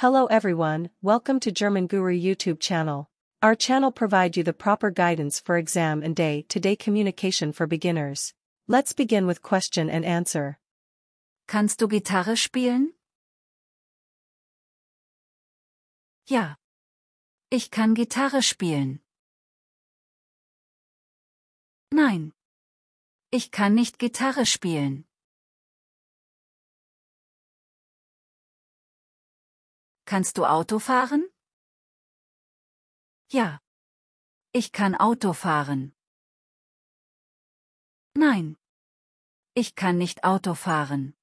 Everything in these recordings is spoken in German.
Hello everyone, welcome to German Guru YouTube channel. Our channel provide you the proper guidance for exam and day-to-day -day communication for beginners. Let's begin with question and answer. Kannst du Gitarre spielen? Ja. Ich kann Gitarre spielen. Nein. Ich kann nicht Gitarre spielen. Kannst du Auto fahren? Ja. Ich kann Auto fahren. Nein. Ich kann nicht Auto fahren.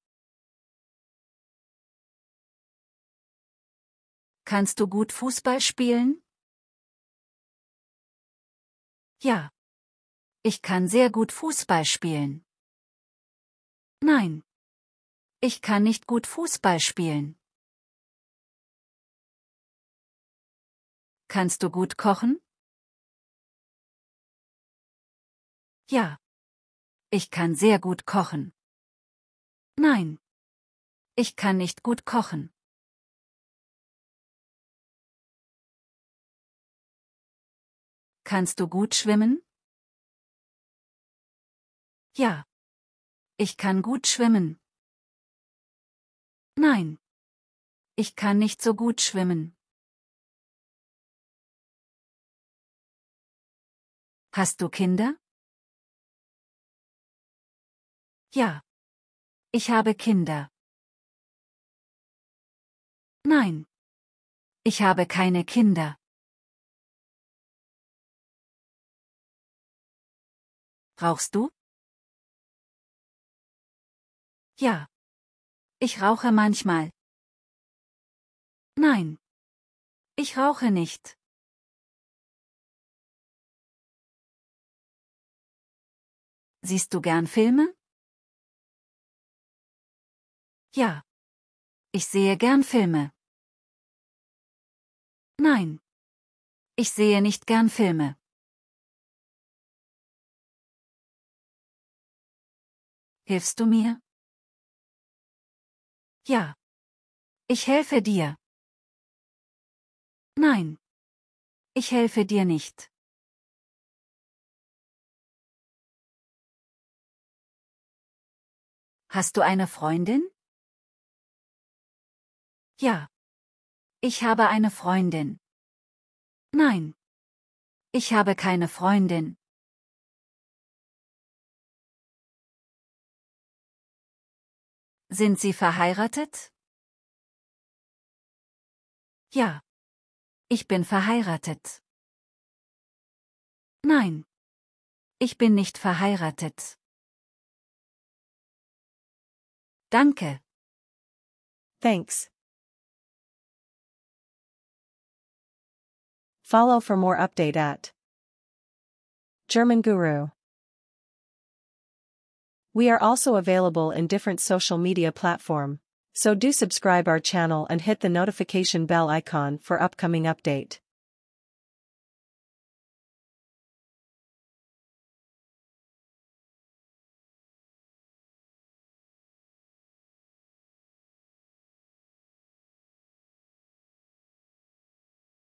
Kannst du gut Fußball spielen? Ja. Ich kann sehr gut Fußball spielen. Nein. Ich kann nicht gut Fußball spielen. Kannst du gut kochen? Ja. Ich kann sehr gut kochen. Nein. Ich kann nicht gut kochen. Kannst du gut schwimmen? Ja. Ich kann gut schwimmen. Nein. Ich kann nicht so gut schwimmen. Hast du Kinder? Ja. Ich habe Kinder. Nein. Ich habe keine Kinder. Rauchst du? Ja. Ich rauche manchmal. Nein. Ich rauche nicht. Siehst du gern Filme? Ja. Ich sehe gern Filme. Nein. Ich sehe nicht gern Filme. Hilfst du mir? Ja. Ich helfe dir. Nein. Ich helfe dir nicht. Hast du eine Freundin? Ja. Ich habe eine Freundin. Nein. Ich habe keine Freundin. Sind Sie verheiratet? Ja. Ich bin verheiratet. Nein. Ich bin nicht verheiratet. Danke. Thanks. Follow for more update at German Guru. We are also available in different social media platform, so do subscribe our channel and hit the notification bell icon for upcoming update.